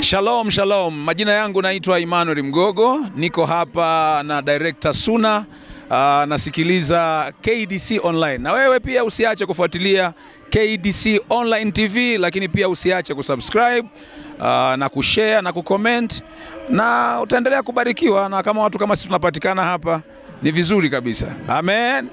Shalom, shalom. Majina yangu naitwa Emmanuel Mgogo, niko hapa na director Suna. Uh, nasikiliza KDC Online na wewe pia usiache kufuatilia KDC Online TV, lakini pia usiache kusubscribe uh, na kushare na kucomment, na utaendelea kubarikiwa, na kama watu kama sisi tunapatikana hapa ni vizuri kabisa. Amen.